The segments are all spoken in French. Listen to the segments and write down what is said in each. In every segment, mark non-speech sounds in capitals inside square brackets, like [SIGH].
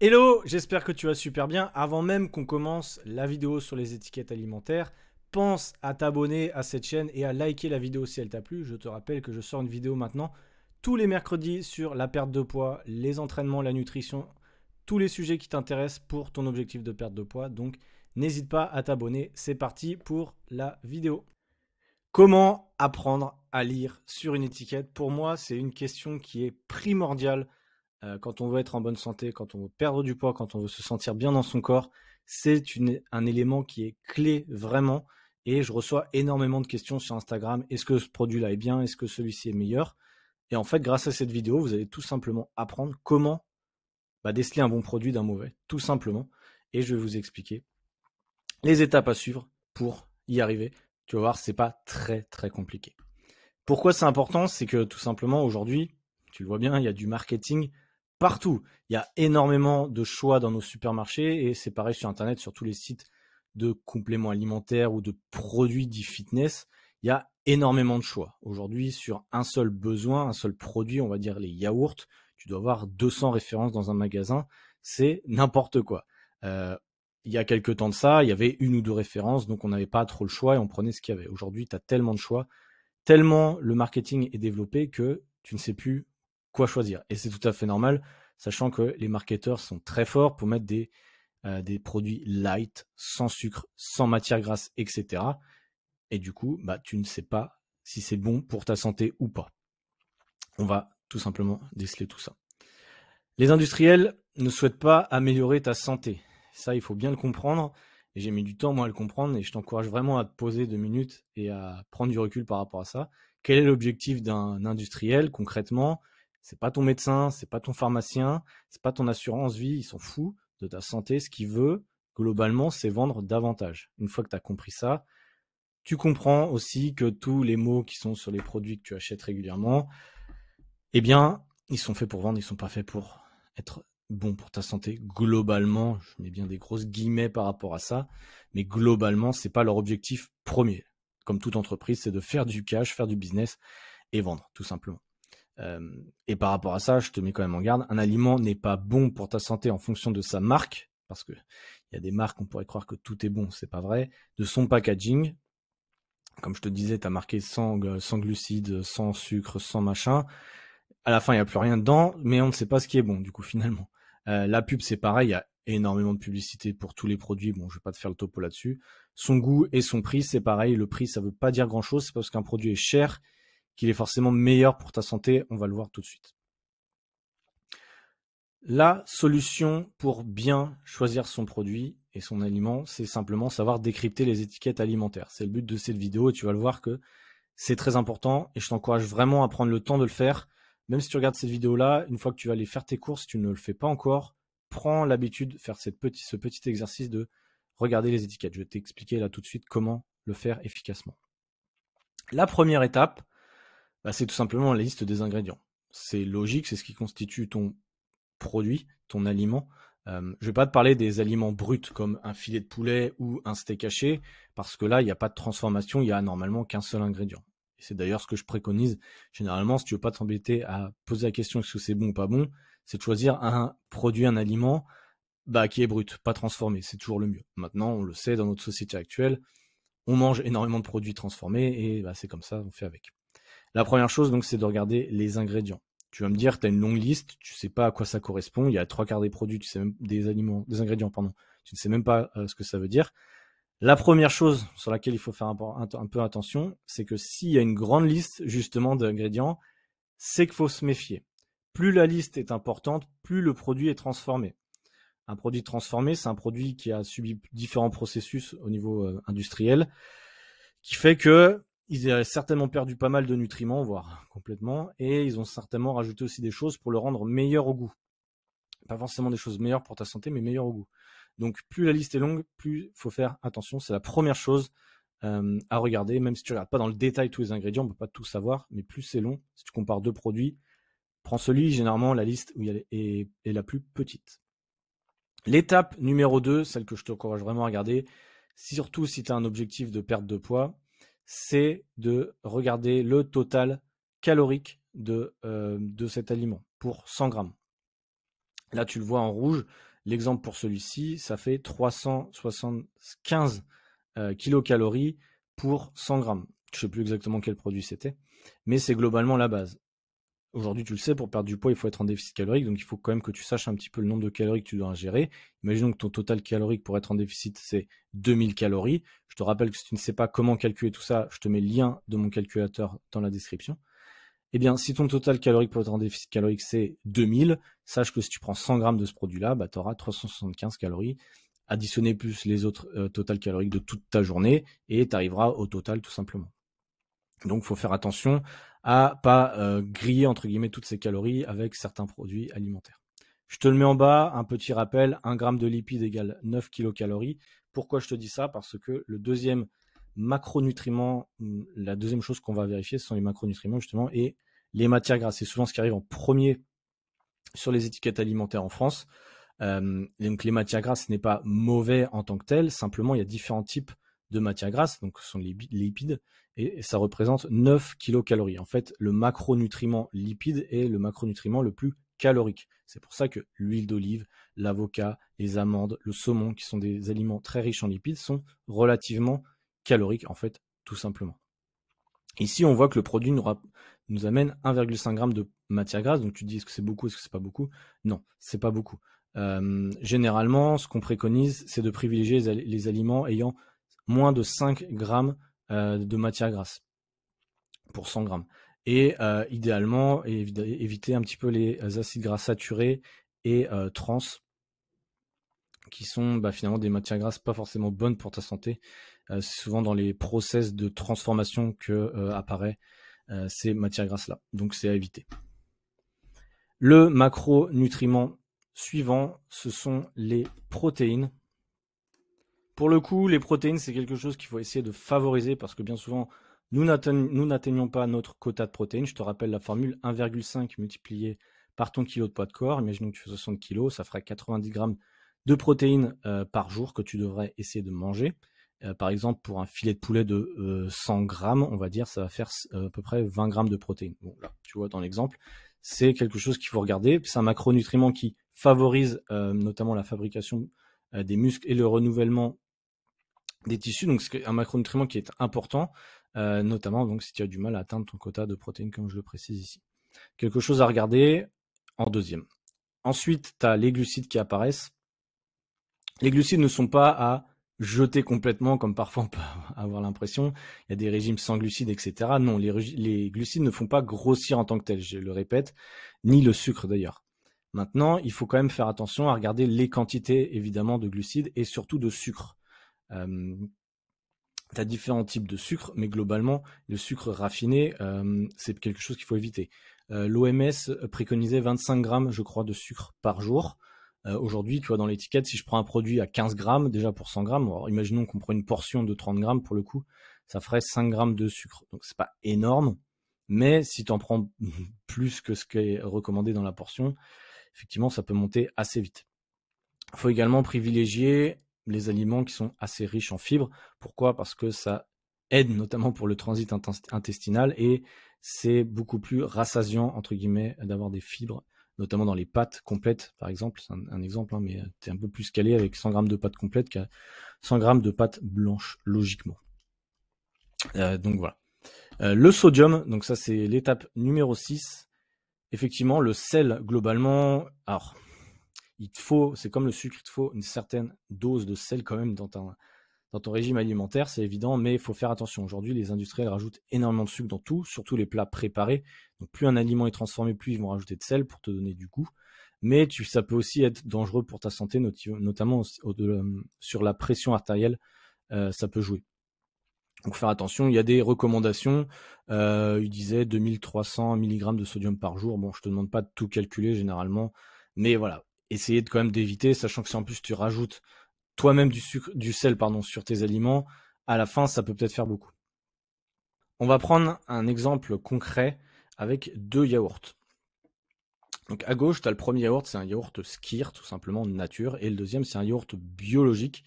Hello, j'espère que tu vas super bien. Avant même qu'on commence la vidéo sur les étiquettes alimentaires, pense à t'abonner à cette chaîne et à liker la vidéo si elle t'a plu. Je te rappelle que je sors une vidéo maintenant tous les mercredis sur la perte de poids, les entraînements, la nutrition, tous les sujets qui t'intéressent pour ton objectif de perte de poids. Donc n'hésite pas à t'abonner. C'est parti pour la vidéo. Comment apprendre à lire sur une étiquette Pour moi, c'est une question qui est primordiale euh, quand on veut être en bonne santé, quand on veut perdre du poids, quand on veut se sentir bien dans son corps, c'est un élément qui est clé vraiment. Et je reçois énormément de questions sur Instagram. Est-ce que ce produit-là est bien Est-ce que celui-ci est meilleur Et en fait, grâce à cette vidéo, vous allez tout simplement apprendre comment bah, déceler un bon produit d'un mauvais, tout simplement. Et je vais vous expliquer les étapes à suivre pour y arriver. Tu vas voir, ce n'est pas très très compliqué. Pourquoi c'est important C'est que tout simplement aujourd'hui, tu le vois bien, il y a du marketing partout. Il y a énormément de choix dans nos supermarchés et c'est pareil sur Internet, sur tous les sites de compléments alimentaires ou de produits dits fitness. Il y a énormément de choix. Aujourd'hui, sur un seul besoin, un seul produit, on va dire les yaourts, tu dois avoir 200 références dans un magasin. C'est n'importe quoi. Euh, il y a quelques temps de ça, il y avait une ou deux références, donc on n'avait pas trop le choix et on prenait ce qu'il y avait. Aujourd'hui, tu as tellement de choix, tellement le marketing est développé que tu ne sais plus choisir. Et c'est tout à fait normal, sachant que les marketeurs sont très forts pour mettre des, euh, des produits light, sans sucre, sans matière grasse, etc. Et du coup, bah, tu ne sais pas si c'est bon pour ta santé ou pas. On va tout simplement déceler tout ça. Les industriels ne souhaitent pas améliorer ta santé. Ça, il faut bien le comprendre. Et j'ai mis du temps, moi, à le comprendre. Et je t'encourage vraiment à te poser deux minutes et à prendre du recul par rapport à ça. Quel est l'objectif d'un industriel concrètement c'est pas ton médecin, c'est pas ton pharmacien, c'est pas ton assurance vie, ils sont fous de ta santé. Ce qu'ils veulent globalement, c'est vendre davantage. Une fois que tu as compris ça, tu comprends aussi que tous les mots qui sont sur les produits que tu achètes régulièrement, eh bien, ils sont faits pour vendre, ils sont pas faits pour être bons pour ta santé. Globalement, je mets bien des grosses guillemets par rapport à ça, mais globalement, n'est pas leur objectif premier. Comme toute entreprise, c'est de faire du cash, faire du business et vendre, tout simplement et par rapport à ça, je te mets quand même en garde. Un aliment n'est pas bon pour ta santé en fonction de sa marque, parce que il y a des marques, on pourrait croire que tout est bon, c'est pas vrai. De son packaging, comme je te disais, t'as marqué sans, sans glucides, sans sucre, sans machin. À la fin, il n'y a plus rien dedans, mais on ne sait pas ce qui est bon, du coup, finalement. Euh, la pub, c'est pareil, il y a énormément de publicité pour tous les produits. Bon, je vais pas te faire le topo là-dessus. Son goût et son prix, c'est pareil. Le prix, ça veut pas dire grand-chose. C'est parce qu'un produit est cher qu'il est forcément meilleur pour ta santé. On va le voir tout de suite. La solution pour bien choisir son produit et son aliment, c'est simplement savoir décrypter les étiquettes alimentaires. C'est le but de cette vidéo et tu vas le voir que c'est très important et je t'encourage vraiment à prendre le temps de le faire. Même si tu regardes cette vidéo-là, une fois que tu vas aller faire tes courses, tu ne le fais pas encore, prends l'habitude de faire ce petit exercice de regarder les étiquettes. Je vais t'expliquer là tout de suite comment le faire efficacement. La première étape, bah, c'est tout simplement la liste des ingrédients. C'est logique, c'est ce qui constitue ton produit, ton aliment. je ne vais pas te parler des aliments bruts comme un filet de poulet ou un steak haché, parce que là, il n'y a pas de transformation, il n'y a normalement qu'un seul ingrédient. c'est d'ailleurs ce que je préconise. Généralement, si tu veux pas t'embêter à poser la question est-ce que c'est bon ou pas bon, c'est de choisir un produit, un aliment bah, qui est brut, pas transformé. C'est toujours le mieux. Maintenant, on le sait, dans notre société actuelle, on mange énormément de produits transformés et bah, c'est comme ça, on fait avec. La première chose, donc, c'est de regarder les ingrédients. Tu vas me dire, tu as une longue liste, tu sais pas à quoi ça correspond. Il y a trois quarts des produits, tu sais même des aliments, des ingrédients, pardon. Tu ne sais même pas euh, ce que ça veut dire. La première chose sur laquelle il faut faire un, peu attention, c'est que s'il y a une grande liste justement d'ingrédients, c'est qu'il faut se méfier. Plus la liste est importante, plus le produit est transformé. Un produit transformé, c'est un produit qui a subi différents processus au niveau euh, industriel, qui fait que ils ont certainement perdu pas mal de nutriments, voire complètement, et ils ont certainement rajouté aussi des choses pour le rendre meilleur au goût. Pas forcément des choses meilleures pour ta santé, mais meilleur au goût. Donc plus la liste est longue, plus faut faire attention. C'est la première chose euh, à regarder, même si tu regardes pas dans le détail tous les ingrédients, on peut pas tout savoir, mais plus c'est long, si tu compares deux produits, prends celui généralement la liste où est, est la plus petite. L'étape numéro 2, celle que je te encourage vraiment à regarder, surtout si tu as un objectif de perte de poids, c'est de regarder le total calorique de, euh, cet aliment pour 100 grammes. Là, tu le vois en rouge. L'exemple pour celui-ci, ça fait 375 kcal euh, kilocalories pour 100 grammes. Je ne sais plus exactement quel produit c'était, mais c'est globalement la base. Aujourd'hui, tu le sais, pour perdre du poids, il faut être en déficit calorique, donc il faut quand même que tu saches un petit peu le nombre de calories que tu dois ingérer. Imaginons que ton total calorique pour être en déficit, c'est 2000 calories. Je te rappelle que si tu ne sais pas comment calculer tout ça, je te mets le lien de mon calculateur dans la description. Eh bien, si ton total calorique pour être en déficit calorique, c'est 2000, sache que si tu prends 100 grammes de ce produit-là, bah, tu auras 375 calories Additionnez plus les autres euh, total caloriques de toute ta journée et tu arriveras au total tout simplement. Donc il faut faire attention à pas euh, griller entre guillemets toutes ces calories avec certains produits alimentaires. Je te le mets en bas, un petit rappel, 1 g de lipides égale 9 kilocalories. Pourquoi je te dis ça Parce que le deuxième macronutriment, mm, la deuxième chose qu'on va vérifier, ce sont les macronutriments justement et les matières grasses. C'est souvent ce qui arrive en premier sur les étiquettes alimentaires en France. Euh, donc les matières grasses, ce n'est pas mauvais en tant que tel, simplement il y a différents types de matière grasse, donc ce sont les lipides, et ça représente 9 kilocalories. En fait, le macronutriment lipide est le macronutriment le plus calorique. C'est pour ça que l'huile d'olive, l'avocat, les amandes, le saumon, qui sont des aliments très riches en lipides, sont relativement caloriques, en fait, tout simplement. Ici, on voit que le produit nous, amène 1,5 g de matière grasse. Donc tu dis, est-ce que c'est beaucoup, est-ce que c'est pas beaucoup Non, c'est pas beaucoup. Euh, généralement, ce qu'on préconise, c'est de privilégier les, aliments ayant moins de 5 grammes euh, de matière grasse pour 100 grammes. Et euh, idéalement, éviter un petit peu les euh, acides gras saturés et trans, qui sont bah, finalement des matières grasses pas forcément bonnes pour ta santé. C'est souvent dans les process de transformation que apparaît ces matières grasses-là. Donc c'est à éviter. Le macronutriment suivant, ce sont les protéines. Pour le coup, les protéines, c'est quelque chose qu'il faut essayer de favoriser parce que bien souvent, nous n'atteignons pas notre quota de protéines. Je te rappelle la formule 1,5 multiplié par ton kilo de poids de corps. Imaginons que tu fais 60 kg, ça fera 90 grammes de protéines euh, par jour que tu devrais essayer de manger. Euh, par exemple, pour un filet de poulet de 100 euh, grammes, on va dire, ça va faire à peu près 20 grammes de protéines. Bon, là, tu vois, dans l'exemple, c'est quelque chose qu'il faut regarder. C'est un macronutriment qui favorise notamment la fabrication des muscles et le renouvellement des tissus. Donc, c'est un macronutriment qui est important, euh, notamment donc si tu as du mal à atteindre ton quota de protéines, comme je le précise ici. Quelque chose à regarder en deuxième. Ensuite, tu as les glucides qui apparaissent. Les glucides ne sont pas à jeter complètement, comme parfois on [LAUGHS] peut avoir l'impression. Il y a des régimes sans glucides, etc. Non, les, les glucides ne font pas grossir en tant que tel, je le répète, ni le sucre d'ailleurs. Maintenant, il faut quand même faire attention à regarder les quantités, évidemment, de glucides et surtout de sucre. Euh, as différents types de sucre, mais globalement, le sucre raffiné, c'est quelque chose qu'il faut éviter. L'OMS euh, préconisait 25 grammes, je crois, de sucre par jour. Aujourd'hui, tu vois, dans l'étiquette, si je prends un produit à 15 grammes, déjà pour 100 grammes, alors imaginons qu'on prend une portion de 30 grammes pour le coup, ça ferait 5 grammes de sucre. Donc, c'est pas énorme, mais si tu en prends [LAUGHS] plus que ce qui est recommandé dans la portion, effectivement, ça peut monter assez vite. Il faut également privilégier les aliments qui sont assez riches en fibres. Pourquoi Parce que ça aide notamment pour le transit intestinal et c'est beaucoup plus rassasiant entre guillemets d'avoir des fibres, notamment dans les pâtes complètes par exemple. C'est un, exemple, hein, mais euh, tu es un peu plus calé avec 100 grammes de pâtes complètes qu'à 100 grammes de pâtes blanches logiquement. Euh, donc voilà. Euh, le sodium, donc ça c'est l'étape numéro 6. Effectivement, le sel globalement, alors il faut, c'est comme le sucre, il te faut une certaine dose de sel quand même dans, ton régime alimentaire, c'est évident, mais il faut faire attention. Aujourd'hui, les industriels rajoutent énormément de sucre dans tout, surtout les plats préparés. Donc plus un aliment est transformé, plus ils vont rajouter de sel pour te donner du goût. Mais ça peut aussi être dangereux pour ta santé, notamment euh, sur la pression artérielle, euh, ça peut jouer. Donc faire attention, il y a des recommandations. Euh, il disait 2300 mg de sodium par jour. Bon, je te demande pas de tout calculer généralement, mais voilà, essayer de quand même d'éviter, sachant que si en plus tu rajoutes toi-même du sucre, du sel pardon, sur tes aliments, à la fin ça peut peut-être faire beaucoup. On va prendre un exemple concret avec deux yaourts. Donc à gauche, tu as le premier yaourt, c'est un yaourt skir, tout simplement nature, et le deuxième, c'est un yaourt biologique.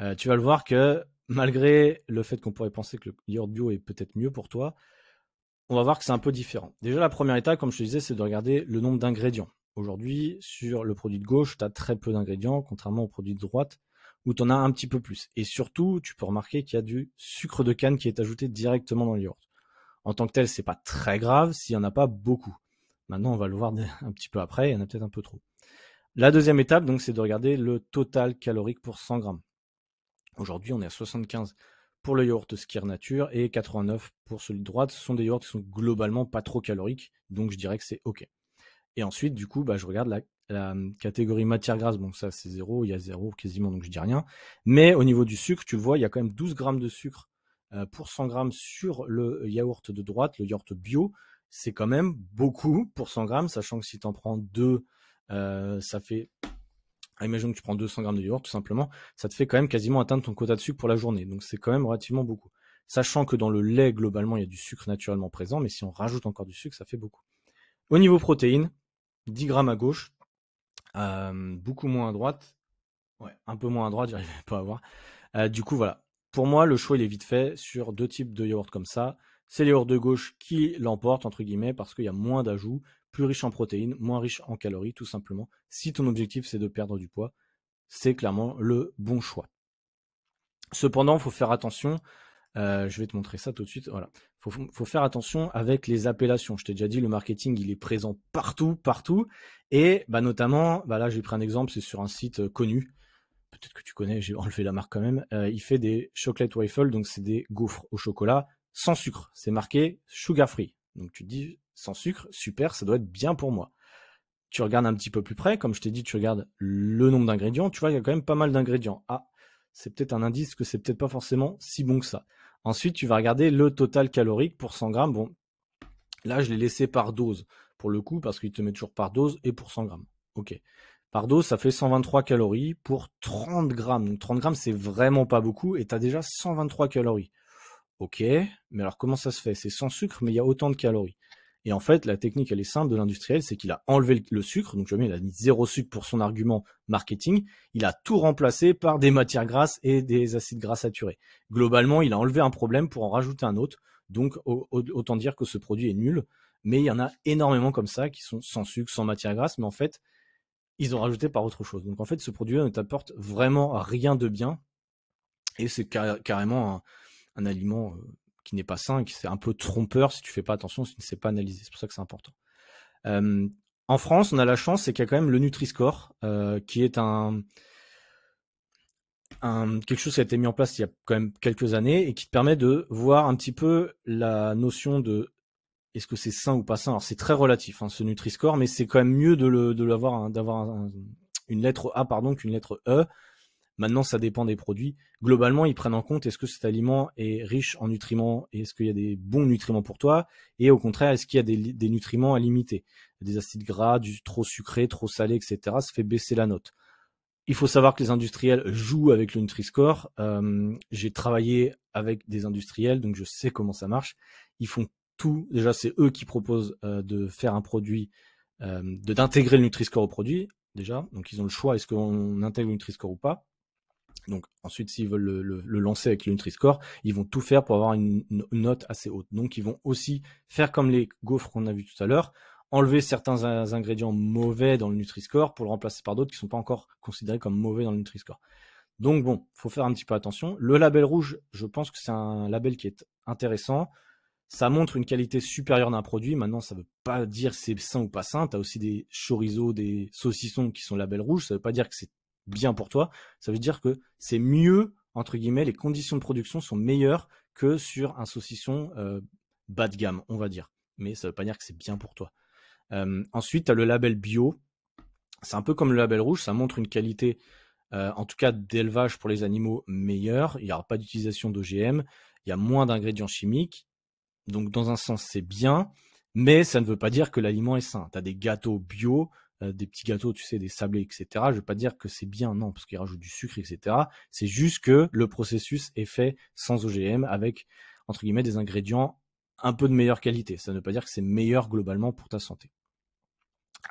Euh, tu vas le voir que malgré le fait qu'on pourrait penser que le yaourt bio est peut-être mieux pour toi, on va voir que c'est un peu différent. Déjà, la première étape, comme je te disais, c'est de regarder le nombre d'ingrédients. Aujourd'hui, sur le produit de gauche, tu as très peu d'ingrédients, contrairement au produit de droite, où tu en as un petit peu plus. Et surtout, tu peux remarquer qu'il y a du sucre de canne qui est ajouté directement dans le yaourt. En tant que tel, c'est pas très grave s'il n'y en a pas beaucoup. Maintenant, on va le voir [LAUGHS] un petit peu après, il y en a peut-être un peu trop. La deuxième étape, donc, c'est de regarder le total calorique pour 100 grammes. Aujourd'hui, on est à 75 pour le yaourt skir nature et 89 pour celui de droite. Ce sont des yaourts qui sont globalement pas trop caloriques, donc je dirais que c'est OK. Et ensuite, du coup, bah, je regarde la, hum, catégorie matière grasse. Bon, ça, c'est zéro, il y a zéro quasiment, donc je dis rien. Mais au niveau du sucre, tu vois, il y a quand même 12 grammes de sucre euh, pour 100 grammes sur le euh, yaourt de droite, le yaourt bio. C'est quand même beaucoup pour 100 grammes, sachant que si tu en prends deux, euh, ça fait ah, Imagine que tu prends 200 grammes de yaourt, tout simplement, ça te fait quand même quasiment atteindre ton quota de sucre pour la journée. Donc c'est quand même relativement beaucoup. Sachant que dans le lait, globalement, il y a du sucre naturellement présent, mais si on rajoute encore du sucre, ça fait beaucoup. Au niveau protéines, 10 grammes à gauche, beaucoup moins à droite. Ouais, un peu moins à droite, [LAUGHS] j'arrivais pas à voir. du coup, voilà. Pour moi, le choix, il est vite fait sur deux types de yaourts comme ça. C'est les yaourts de gauche qui l'emportent, entre guillemets, parce qu'il y a moins d'ajouts, plus riche en protéines, moins riche en calories, tout simplement. Si ton objectif, c'est de perdre du poids, c'est clairement le bon choix. Cependant, il faut faire attention euh, je vais te montrer ça tout de suite. Voilà. Faut, faire attention avec les appellations. Je t'ai déjà dit, le marketing, il est présent partout, partout. Et bah, notamment, bah, là, j'ai pris un exemple, c'est sur un site euh, connu. Peut-être que tu connais, j'ai [LAUGHS] enlevé la marque quand même. Euh, il fait des chocolate waffles, donc c'est des gaufres au chocolat sans sucre. C'est marqué sugar free. Donc tu te dis sans sucre, super, ça doit être bien pour moi. Tu regardes un petit peu plus près, comme je t'ai dit, tu regardes le nombre d'ingrédients, tu vois, il y a quand même pas mal d'ingrédients. Ah, c'est peut-être un indice que c'est peut-être pas forcément si bon que ça. Ensuite, tu vas regarder le total calorique pour 100 grammes. Bon, là, je l'ai laissé par dose, pour le coup, parce qu'il te met toujours par dose et pour 100 grammes. OK. Par dose, ça fait 123 calories pour 30 grammes. Donc 30 grammes, c'est vraiment pas beaucoup et tu as déjà 123 calories. Ok, mais alors comment ça se fait C'est sans sucre, mais il y a autant de calories. Et en fait, la technique, elle est simple de l'industriel, c'est qu'il a enlevé le sucre. Donc, jamais il a mis zéro sucre pour son argument marketing. Il a tout remplacé par des matières grasses et des acides gras saturés. Globalement, il a enlevé un problème pour en rajouter un autre. Donc, autant dire que ce produit est nul. Mais il y en a énormément comme ça qui sont sans sucre, sans matière grasse. Mais en fait, ils ont rajouté par autre chose. Donc, en fait, ce produit-là ne t'apporte vraiment rien de bien. Et c'est carrément un, un aliment euh, n'est pas sain, qui c'est un peu trompeur si tu fais pas attention, si tu ne sais pas analyser. C'est pour ça que c'est important. Euh, en France, on a la chance, c'est qu'il y a quand même le Nutri-Score, euh, qui est un, un, quelque chose qui a été mis en place il y a quand même quelques années et qui te permet de voir un petit peu la notion de est-ce que c'est sain ou pas sain. Alors c'est très relatif hein, ce Nutri-Score, mais c'est quand même mieux de l'avoir, d'avoir une lettre A pardon qu'une lettre E Maintenant, ça dépend des produits. Globalement, ils prennent en compte est-ce que cet aliment est riche en nutriments et est-ce qu'il y a des bons nutriments pour toi et au contraire, est-ce qu'il y a des, nutriments à limiter, des acides gras, du trop sucré, trop salé, etc. Ça fait baisser la note. Il faut savoir que les industriels jouent avec le Nutri-Score. J'ai travaillé avec des industriels, donc je sais comment ça marche. Ils font tout. Déjà, c'est eux qui proposent euh, de faire un produit, euh, d'intégrer le Nutri-Score au produit déjà. Donc ils ont le choix, est-ce qu'on intègre le Nutri-Score ou pas donc ensuite, s'ils veulent le, lancer avec le Nutri-Score, ils vont tout faire pour avoir une, note assez haute. Donc ils vont aussi faire comme les gaufres qu'on a vu tout à l'heure, enlever certains ingrédients mauvais dans le Nutri-Score pour le remplacer par d'autres qui ne sont pas encore considérés comme mauvais dans le Nutri-Score. Donc bon, faut faire un petit peu attention. Le label rouge, je pense que c'est un label qui est intéressant. Ça montre une qualité supérieure d'un produit. Maintenant, ça ne veut pas dire c'est sain ou pas sain. Tu as aussi des chorizo, des saucissons qui sont label rouge. Ça ne veut pas dire que c'est bien pour toi, ça veut dire que c'est mieux, entre guillemets, les conditions de production sont meilleures que sur un saucisson euh, bas de gamme, on va dire. Mais ça ne veut pas dire que c'est bien pour toi. Euh, ensuite, tu as le label bio. C'est un peu comme le label rouge, ça montre une qualité, euh, en tout cas d'élevage pour les animaux, meilleure. Il n'y aura pas d'utilisation d'OGM, il y a moins d'ingrédients chimiques. Donc dans un sens, c'est bien, mais ça ne veut pas dire que l'aliment est sain. Tu as des gâteaux bio euh, des petits gâteaux, tu sais, des sablés, etc. Je ne veux pas dire que c'est bien, non, parce qu'il rajoute du sucre, etc. C'est juste que le processus est fait sans OGM avec, entre guillemets, des ingrédients un peu de meilleure qualité. Ça ne veut pas dire que c'est meilleur globalement pour ta santé.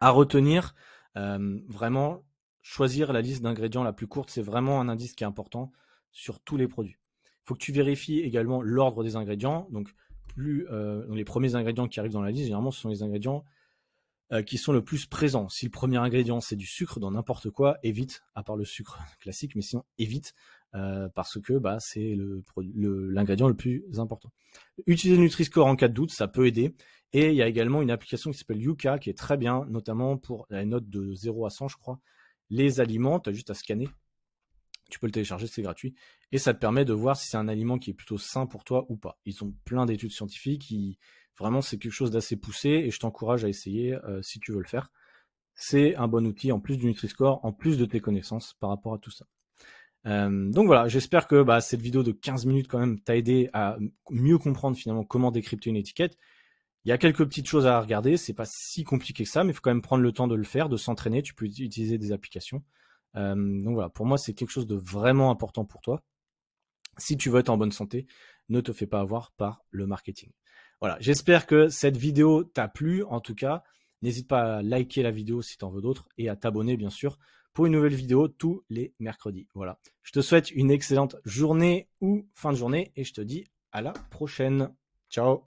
À retenir, euh, vraiment, choisir la liste d'ingrédients la plus courte, c'est vraiment un indice qui est important sur tous les produits. Il faut que tu vérifies également l'ordre des ingrédients. Donc, plus euh, les premiers ingrédients qui arrivent dans la liste, généralement, ce sont les ingrédients euh, qui sont le plus présents. Si le premier ingrédient c'est du sucre dans n'importe quoi, évite, à part le sucre [LAUGHS] classique, mais sinon évite euh, parce que bah, c'est l'ingrédient le, plus important. Utiliser nutriscore Nutri-Score en cas de doute, ça peut aider. Et il y a également une application qui s'appelle Yuka qui est très bien, notamment pour la note de 0 à 100, je crois. Les aliments, tu as juste à scanner. Tu peux le télécharger, c'est gratuit. Et ça te permet de voir si c'est un aliment qui est plutôt sain pour toi ou pas. Ils ont plein d'études scientifiques, qui... Vraiment, c'est quelque chose d'assez poussé et je t'encourage à essayer euh, si tu veux le faire. C'est un bon outil en plus du Nutri-Score, en plus de tes connaissances par rapport à tout ça. Euh, donc voilà, j'espère que bah, cette vidéo de 15 minutes quand même t'a aidé à mieux comprendre finalement comment décrypter une étiquette. Il y a quelques petites choses à regarder, c'est pas si compliqué que ça, mais il faut quand même prendre le temps de le faire, de s'entraîner. Tu peux utiliser des applications. Euh, donc voilà, pour moi, c'est quelque chose de vraiment important pour toi. Si tu veux être en bonne santé, ne te fais pas avoir par le marketing. Voilà, j'espère que cette vidéo t'a plu. En tout cas, n'hésite pas à liker la vidéo si t'en veux d'autres et à t'abonner, bien sûr, pour une nouvelle vidéo tous les mercredis. Voilà, je te souhaite une excellente journée ou fin de journée et je te dis à la prochaine. Ciao